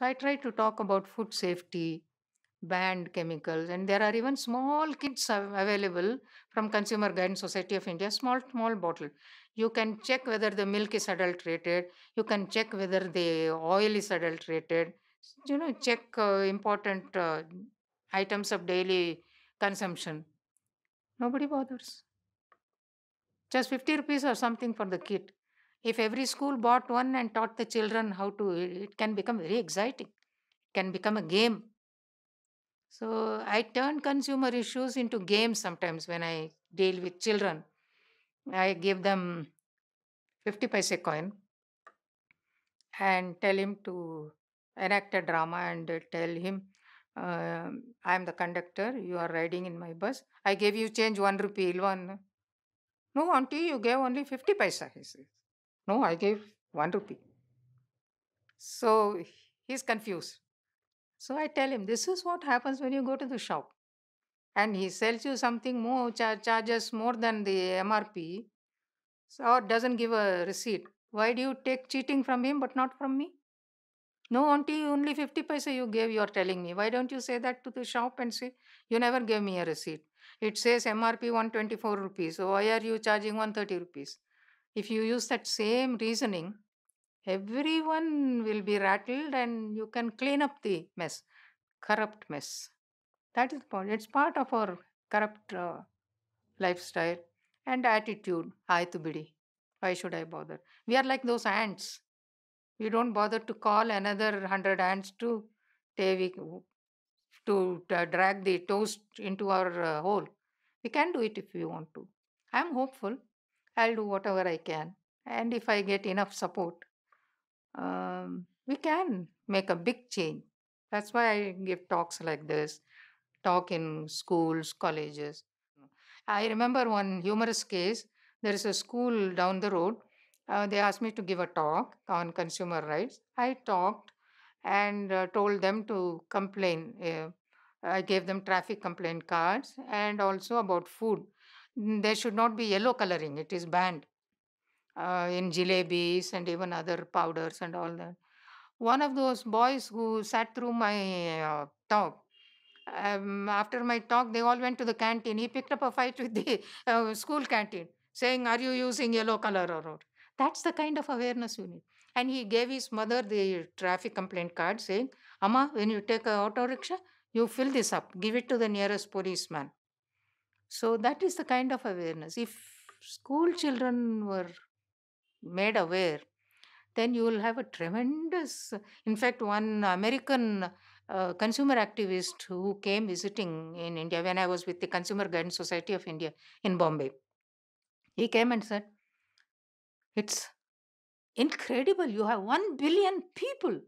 So I try to talk about food safety, banned chemicals, and there are even small kits available from Consumer Guidance Society of India, small, small bottle. You can check whether the milk is adulterated, you can check whether the oil is adulterated, you know, check uh, important uh, items of daily consumption. Nobody bothers. Just 50 rupees or something for the kit. If every school bought one and taught the children how to, it can become very exciting. It can become a game. So I turn consumer issues into games sometimes when I deal with children. I give them 50 paise coin and tell him to enact a drama and tell him, uh, I am the conductor, you are riding in my bus. I gave you change one rupee, one. No, auntie, you gave only 50 paisa, he says. No, I gave 1 rupee. So he's confused. So I tell him, this is what happens when you go to the shop and he sells you something more, char charges more than the MRP so, or doesn't give a receipt. Why do you take cheating from him but not from me? No, auntie, only 50 paisa you gave, you are telling me. Why don't you say that to the shop and say, you never gave me a receipt? It says MRP 124 rupees. So why are you charging 130 rupees? If you use that same reasoning, everyone will be rattled and you can clean up the mess, corrupt mess. That is the point. It's part of our corrupt uh, lifestyle and attitude. Ayatubidi. Why should I bother? We are like those ants. We don't bother to call another hundred ants to to drag the toast into our uh, hole. We can do it if we want to. I am hopeful I'll do whatever I can. And if I get enough support, um, we can make a big change. That's why I give talks like this, talk in schools, colleges. I remember one humorous case. There is a school down the road. Uh, they asked me to give a talk on consumer rights. I talked and uh, told them to complain. Uh, I gave them traffic complaint cards and also about food. Mm, there should not be yellow coloring, it is banned uh, in jalebis and even other powders and all that. One of those boys who sat through my uh, talk, um, after my talk, they all went to the canteen. He picked up a fight with the uh, school canteen, saying, Are you using yellow color or not? That's the kind of awareness you need. And he gave his mother the traffic complaint card saying, Amma, when you take a auto rickshaw, you fill this up, give it to the nearest policeman. So that is the kind of awareness. If school children were made aware, then you will have a tremendous. In fact, one American uh, consumer activist who came visiting in India when I was with the Consumer Guidance Society of India in Bombay, he came and said, It's incredible. You have 1 billion people.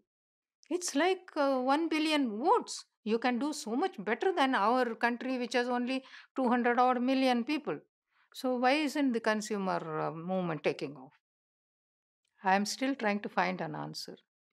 It's like uh, 1 billion votes you can do so much better than our country which has only 200 odd million people so why isn't the consumer uh, movement taking off i am still trying to find an answer